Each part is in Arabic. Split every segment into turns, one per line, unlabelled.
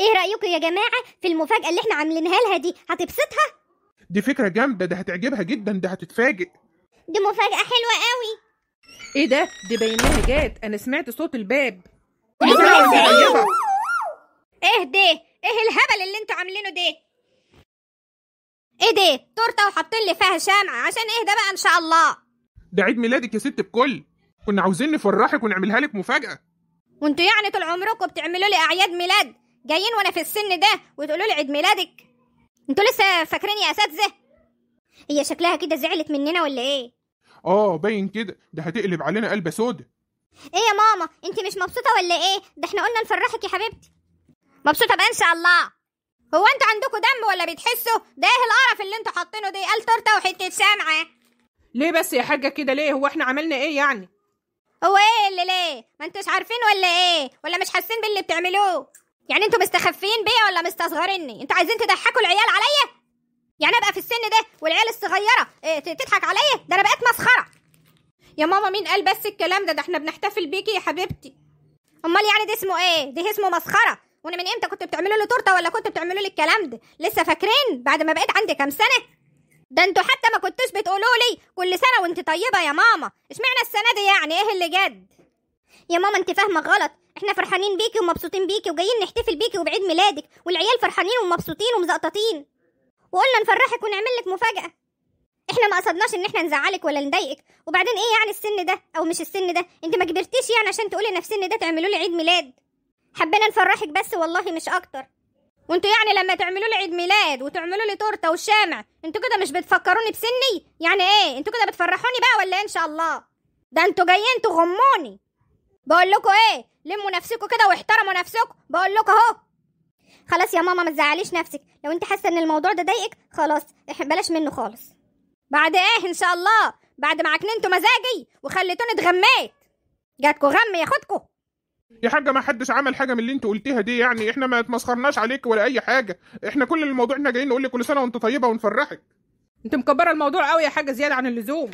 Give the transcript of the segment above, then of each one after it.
ايه رايكم يا جماعه في المفاجاه اللي احنا عاملينها لها دي هتبسطها
دي فكره جامده ده هتعجبها جدا ده هتتفاجئ
دي مفاجاه حلوه قوي
ايه ده دي بينها جات انا سمعت صوت الباب إيه, ايه
ده ايه الهبل اللي انتوا عاملينه ده ايه ده تورته وحاطين لي فيها شمعه عشان ايه ده بقى ان شاء الله
ده عيد ميلادك يا ست بكل كنا عاوزين نفرحك ونعملها لك مفاجاه
وانتوا يعني طول عمركم بتعملوا لي اعياد ميلاد جايين وانا في السن ده وتقولوا لي عيد ميلادك انتوا لسه فاكرين يا اساتذه هي شكلها كده زعلت مننا ولا ايه
اه باين كده ده هتقلب علينا قلبه سودا
ايه يا ماما انت مش مبسوطه ولا ايه ده احنا قلنا نفرحك يا حبيبتي مبسوطه بقى ان شاء الله هو انتوا عندكم دم ولا بتحسوا ده ايه القرف اللي انتوا حاطينه ده قال تورته وحته سامعه
ليه بس يا حاجه كده ليه هو احنا عملنا ايه يعني
هو ايه اللي ليه ما انتوش عارفين ولا ايه ولا مش حاسين باللي بتعملوه يعني انتوا مستخفين بيا ولا مستصغريني انتوا عايزين تضحكوا العيال عليا يعني ابقى في السن ده والعيال الصغيره اه تضحك عليا ده انا بقيت مسخره يا ماما مين قال بس الكلام ده ده احنا بنحتفل بيكي يا حبيبتي امال يعني ده اسمه ايه ده اسمه مسخره وانا من امتى كنتوا بتعملوا لي تورته ولا كنتوا بتعملوا لي الكلام ده لسه فاكرين بعد ما بقيت عندي كام سنه ده انتوا حتى ما كنتوش بتقولوا لي كل سنه وانت طيبه يا ماما اشمعنى السنه دي يعني ايه اللي جد يا ماما انت فاهمه غلط احنا فرحانين بيكي ومبسوطين بيكي وجايين نحتفل بيكي وبعيد ميلادك والعيال فرحانين ومبسوطين ومزقططين وقلنا نفرحك ونعمل لك مفاجاه احنا ما قصدناش ان احنا نزعلك ولا نضايقك وبعدين ايه يعني السن ده او مش السن ده انت ما كبرتيش يعني عشان تقولي انا في سن ده تعملوا لي عيد ميلاد حبينا نفرحك بس والله مش اكتر وانتوا يعني لما تعملوا لي عيد ميلاد وتعملوا لي تورته وشامع انتوا كده مش بتفكروني بسني يعني ايه انتوا كده بتفرحوني بقى ولا ايه ان شاء الله ده انتوا جايين تغموني بقول لكم ايه لموا نفسكم كده واحترموا نفسكم بقول لكم اهو خلاص يا ماما ما تزعليش نفسك لو انت حاسه ان الموضوع ده ضايقك خلاص بلاش منه خالص بعد ايه ان شاء الله بعد ما عكننتوا مزاجي وخليتوني اتغميت
جاتكوا غم ياخدكوا يا حاجه ما حدش عمل حاجه من اللي انت قلتيها دي يعني احنا ما اتمسخرناش عليك ولا اي حاجه احنا كل الموضوع احنا جايين نقول لك كل سنه وانت طيبه ونفرحك انت مكبره الموضوع قوي يا حاجه زياده عن اللزوم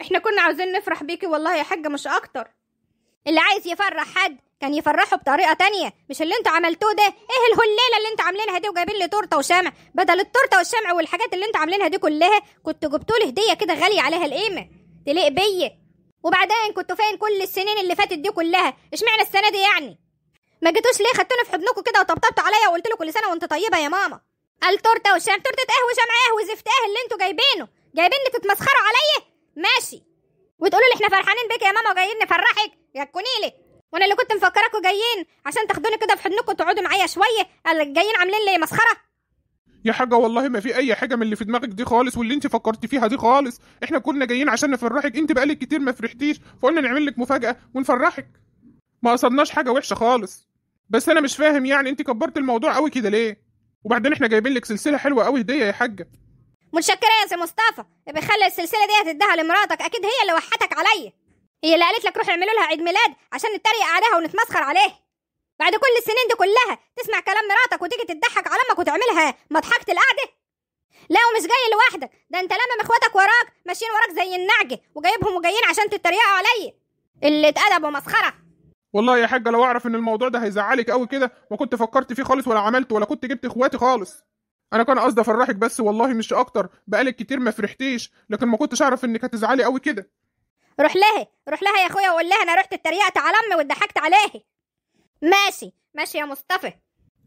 احنا كنا عاوزين نفرح
بيكي والله يا حاجه مش اكتر
اللي عايز يفرح حد كان يفرحه بطريقه تانية مش اللي انتوا عملتوه ده ايه الهليله اللي انتوا عاملينها دي وجايبين لي تورته وشمع بدل التورته والشمع والحاجات اللي انتوا عاملينها دي كلها كنتوا جبتوا لي هديه كده غاليه عليها القيمه تليق بيا وبعدين كنتوا فين كل السنين اللي فاتت دي كلها اشمعنى السنه دي يعني ما جيتوش ليه خدتوني في حضنكم كده وطبطبتوا عليا وقلت له كل سنه وانت طيبه يا ماما التورته والشمع تورته قهوه شمع قهوه زفت قهوه اللي انتوا جايبينه جايبين تتمسخروا عليا ماشي وتقولوا لي احنا فرحانين بيك يا ماما وجايين نفرحك يا كونيلي وانا اللي كنت مفكراكوا جايين عشان تاخدوني كده في حضنكم وتقعدوا معايا شويه جايين عاملين لي مسخره
يا حاجه والله ما في اي حاجه من اللي في دماغك دي خالص واللي انت فكرتي فيها دي خالص احنا كنا جايين عشان نفرحك انت بقالك كتير ما فرحتيش فقلنا نعمل لك مفاجاه ونفرحك ما قصدناش حاجه وحشه خالص بس انا مش فاهم يعني انت كبرت الموضوع قوي كده ليه وبعدين احنا جايبين لك سلسله حلوه قوي هديه يا حاجه
متشكره يا سي مصطفى ابي خلي السلسله دي هتديها لمراتك اكيد هي اللي وحتك عليا هي اللي قالت لك روح اعملوا لها عيد ميلاد عشان نتريق عليها ونتمسخر عليها بعد كل السنين دي كلها تسمع كلام مراتك وتيجي تضحك على امك وتعملها مضحكه القعده لا ومش جاي لوحدك ده انت لما اخواتك وراك ماشيين وراك زي النعجه وجايبهم وجايين عشان تتريقوا عليا اللي
اتأدب ومسخره والله يا حاجه لو اعرف ان الموضوع ده هيزعلك قوي كده ما كنت فكرت فيه خالص ولا عملت ولا كنت جبت اخواتي خالص انا كان قصدي افرحك بس والله مش اكتر بقالك كتير ما فرحتيش لكن ما كنتش اعرف انك هتزعلي قوي كده روح لها
روح لها يا اخويا وقول لها انا رحت اتريقت على امي واتضحكت عليها ماشي ماشي يا مصطفى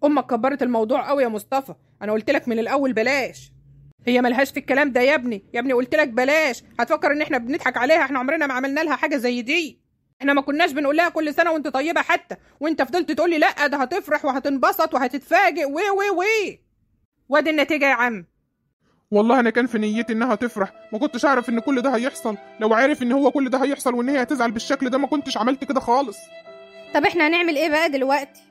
امك كبرت الموضوع قوي يا مصطفى انا قلت لك من الاول بلاش هي ملهاش في الكلام ده يا ابني يا ابني قلت لك بلاش هتفكر ان احنا بنضحك عليها احنا عمرنا ما عملنا لها حاجه زي دي احنا ما كناش بنقول لها كل سنه وانت طيبه حتى وانت فضلت تقول لي لا ده هتفرح وهتنبسط
وهتتفاجئ وي وي و وادي النتيجة يا عم والله انا كان في نيتي انها تفرح ما كنتش اعرف ان كل ده هيحصل لو عارف ان هو كل ده هيحصل وان هي هتزعل بالشكل ده ما كنتش عملت كده خالص طب احنا هنعمل ايه بقى دلوقتي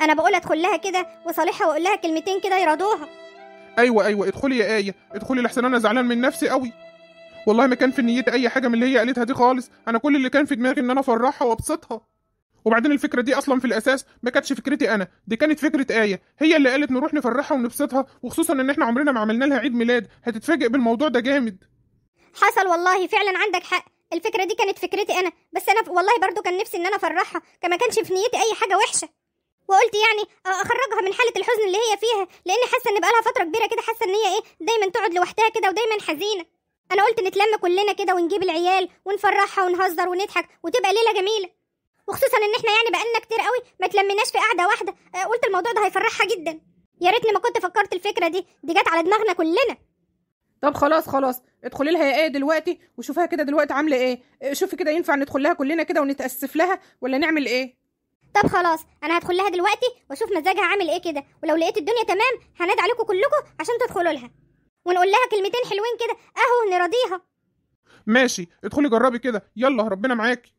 انا بقول ادخل لها كده وصالحها واقول لها كلمتين كده يرضوها ايوه ايوه ادخلي يا ايه ادخلي لحسن انا زعلان من نفسي قوي والله ما كان في نيتي اي حاجه من اللي هي قالتها دي خالص انا كل اللي كان في دماغي ان انا افرحها وابسطها وبعدين الفكره دي اصلا في الاساس ما كانتش فكرتي انا دي كانت فكره ايه هي اللي قالت نروح نفرحها ونبسطها وخصوصا ان احنا عمرنا ما عملنا لها عيد ميلاد هتتفاجئ بالموضوع ده جامد حصل والله فعلا عندك حق الفكره دي كانت فكرتي انا بس انا
والله برضو كان نفسي ان انا افرحها كما كانش في نيتي اي حاجه وحشه وقلت يعني اخرجها من حاله الحزن اللي هي فيها لان حاسه ان بقالها فتره كبيره كده حاسه ان هي ايه دايما تقعد لوحدها كده ودايما حزينه انا قلت نتلم كلنا كده ونجيب العيال ونفرحها ونهزر ونضحك وتبقى ليله جميله وخصوصا ان احنا يعني بقالنا كتير قوي ما تلمناش في قعده واحده آه، قلت الموضوع ده هيفرحها جدا يا ريتني ما كنت فكرت الفكره دي دي جت على دماغنا كلنا طب خلاص خلاص ادخلي لها يا ايه دلوقتي وشوفها كده دلوقتي عامله ايه آه، شوفي كده ينفع ندخل لها كلنا كده ونتاسف لها ولا نعمل ايه طب خلاص انا هدخل لها دلوقتي واشوف مزاجها عامل ايه كده ولو لقيت الدنيا تمام هنادي عليكم كلكم عشان تدخلوا لها ونقول لها كلمتين حلوين كده اهو نراضيها
ماشي ادخلي جربي كده يلا ربنا معاكي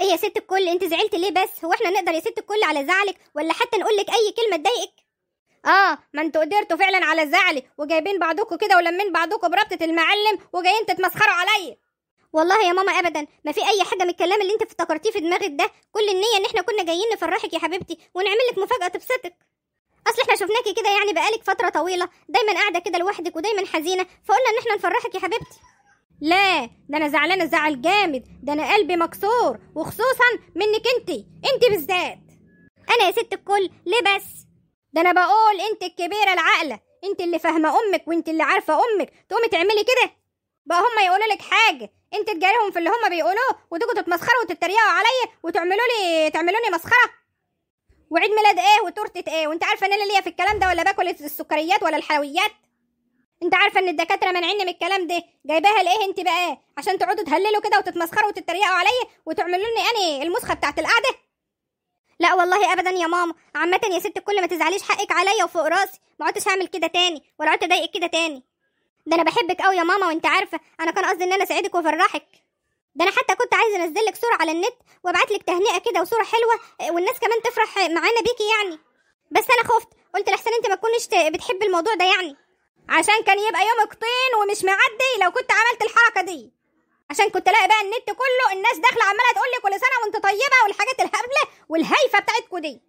ايه يا ست الكل انت زعلت ليه بس هو احنا نقدر يا ست الكل على زعلك ولا حتى نقول لك اي كلمه تضايقك اه ما انتوا قدرتوا فعلا على زعلي وجايبين بعضكم كده ولمين بعضكم بربطه المعلم وجايين تتمسخروا عليا والله يا ماما ابدا ما في اي حاجه من الكلام اللي انت افتكرتيه في دماغك ده كل النيه ان احنا كنا جايين نفرحك يا حبيبتي ونعمل لك مفاجاه تبسطك اصل احنا شفناكي كده يعني بقالك فتره طويله دايما قاعده كده لوحدك ودايما حزينه فقلنا ان احنا نفرحك يا حبيبتي لا ده انا زعلانه زعل جامد ده انا قلبي مكسور وخصوصا منك انت انت بالذات انا يا ست الكل ليه بس ده انا بقول انت الكبيره العاقله انت اللي فاهمه امك وانت اللي عارفه امك تقومي تعملي كده بقى هما يقولوا لك حاجه انت تجاريهم في اللي هما بيقولوه وتيجوا تتمسخروا وتتريقوا عليا وتعملوا لي تعملوني مسخره وعيد ميلاد ايه وتورته ايه وانت عارفه ان انا ليا في الكلام ده ولا باكل السكريات ولا الحلويات انت عارفه ان الدكاتره مانعيني من الكلام ده جايباها لايه انت بقى عشان تقعدوا تهللوا كده وتتمسخروا وتتريقوا عليا وتعملوا لي انا المسخه بتاعت القعده لا والله ابدا يا ماما عامه يا ست كل ما تزعليش حقك عليا وفوق راسي ما عدتش هعمل كده تاني ولا عدت اضايقك كده تاني ده انا بحبك قوي يا ماما وانت عارفه انا كان قصدي ان انا اسعدك وافرحك ده انا حتى كنت عايزه انزل لك صوره على النت وابعت لك تهنئه كده وصوره حلوه والناس كمان تفرح معانا بيكي يعني بس انا خفت قلت لحسن انت ما تكونش بتحب الموضوع ده يعني عشان كان يبقى يومك طين ومش معدي لو كنت عملت الحركه دي عشان كنت الاقي بقى النت كله الناس داخله عماله تقول لي كل سنه وانت طيبه والحاجات الهبله والهايفه بتاعتكوا دي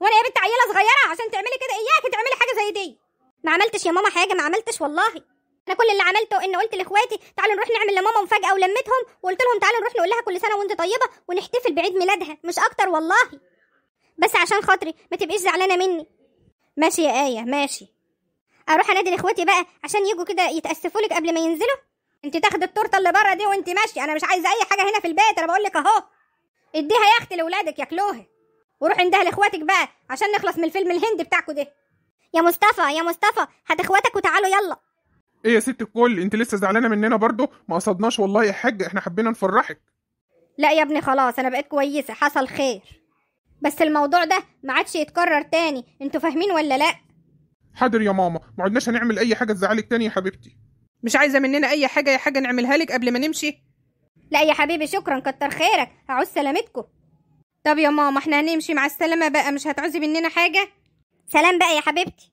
وانا يا بنت عيله صغيره عشان تعملي كده اياك تعملي حاجه زي دي ما عملتش يا ماما حاجه ما عملتش والله انا كل اللي عملته ان قلت لاخواتي تعالوا نروح نعمل لماما مفاجاه ولمتهم وقلت لهم تعالوا نروح نقول لها كل سنه وانت طيبه ونحتفل بعيد ميلادها مش اكتر والله بس عشان خاطري ما تبقيش زعلانه مني ماشي يا ايه ماشي اروح انادي لاخواتي بقى عشان يجوا كده يتاسفوا لك قبل ما ينزلوا انت تاخدي التورته اللي بره دي وانت ماشيه انا مش عايزه اي حاجه هنا في البيت انا بقول لك اهو اديها يا اختي لاولادك ياكلوها وروح عندها لاخواتك بقى عشان نخلص من الفيلم الهندي بتاعكوا ده يا مصطفى يا مصطفى هات اخواتك وتعالوا يلا
ايه يا ست الكل انت لسه زعلانه مننا برضو ما قصدناش والله يا حاج احنا حبينا نفرحك
لا يا ابني خلاص انا بقيت كويسه حصل خير بس الموضوع ده ما عادش يتكرر تاني انتوا
فاهمين ولا لا حاضر يا ماما ما عدناش هنعمل اي حاجه تزعلك تاني يا حبيبتي مش عايزه مننا اي حاجه يا حاجه نعملها لك قبل ما نمشي لا يا حبيبي شكرا كتر خيرك
هعوز سلامتكم طب يا ماما احنا هنمشي مع السلامه بقى مش هتعوزي مننا حاجه سلام بقى يا حبيبتي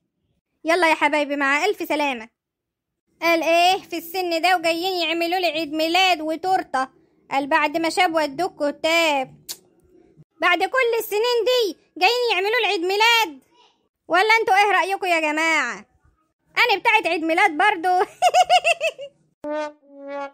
يلا يا حبايبي مع الف سلامه قال ايه في السن ده وجايين يعملوا لي عيد ميلاد وتورته قال بعد ما شاب ودوك كتاب بعد كل السنين دي جايين يعملوا لي عيد ميلاد ولا انتوا ايه رأيكم يا جماعة انا بتاعت عيد ميلاد برضو